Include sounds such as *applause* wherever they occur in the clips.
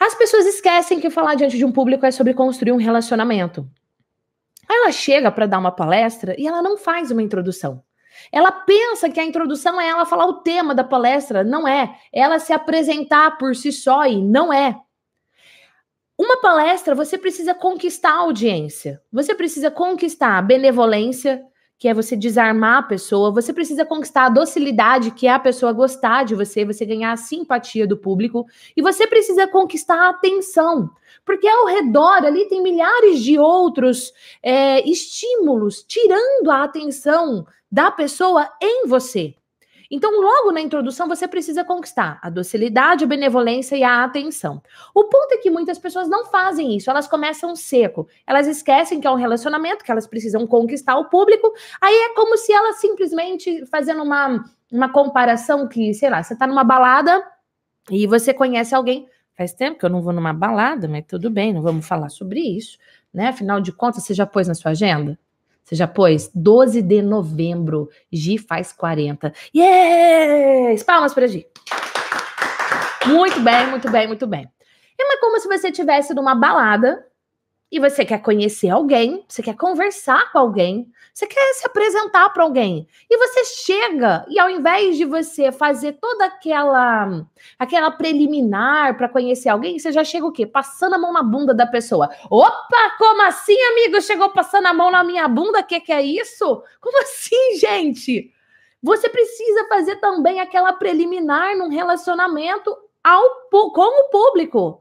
As pessoas esquecem que falar diante de um público é sobre construir um relacionamento. Aí ela chega para dar uma palestra e ela não faz uma introdução. Ela pensa que a introdução é ela falar o tema da palestra, não é. Ela se apresentar por si só e não é. Uma palestra, você precisa conquistar a audiência, você precisa conquistar a benevolência, que é você desarmar a pessoa, você precisa conquistar a docilidade, que é a pessoa gostar de você, você ganhar a simpatia do público, e você precisa conquistar a atenção, porque ao redor ali tem milhares de outros é, estímulos tirando a atenção da pessoa em você. Então, logo na introdução, você precisa conquistar a docilidade, a benevolência e a atenção. O ponto é que muitas pessoas não fazem isso, elas começam seco, elas esquecem que é um relacionamento, que elas precisam conquistar o público, aí é como se elas simplesmente, fazendo uma, uma comparação que, sei lá, você está numa balada e você conhece alguém. Faz tempo que eu não vou numa balada, mas tudo bem, não vamos falar sobre isso, né? Afinal de contas, você já pôs na sua agenda? Você já pôs? 12 de novembro, Gi faz 40. Yes! Palmas para Gi. Muito bem, muito bem, muito bem. É como se você tivesse numa balada e você quer conhecer alguém, você quer conversar com alguém, você quer se apresentar para alguém. E você chega e ao invés de você fazer toda aquela aquela preliminar para conhecer alguém, você já chega o quê? Passando a mão na bunda da pessoa. Opa, como assim, amigo? Chegou passando a mão na minha bunda? Que que é isso? Como *laughs* assim, gente? Você precisa fazer também aquela preliminar num relacionamento ao, com o público.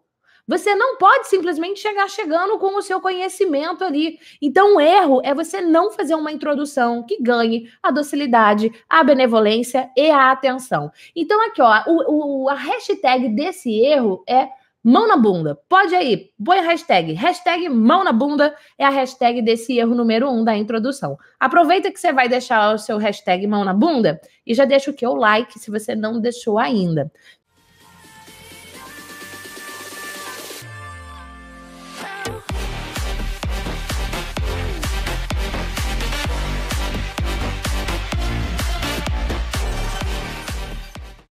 Você não pode simplesmente chegar chegando com o seu conhecimento ali. Então, o erro é você não fazer uma introdução que ganhe a docilidade, a benevolência e a atenção. Então, aqui, ó, o, o, a hashtag desse erro é mão na bunda. Pode aí, põe a hashtag. Hashtag mão na bunda é a hashtag desse erro número um da introdução. Aproveita que você vai deixar o seu hashtag mão na bunda e já deixa o que? O like, se você não deixou ainda.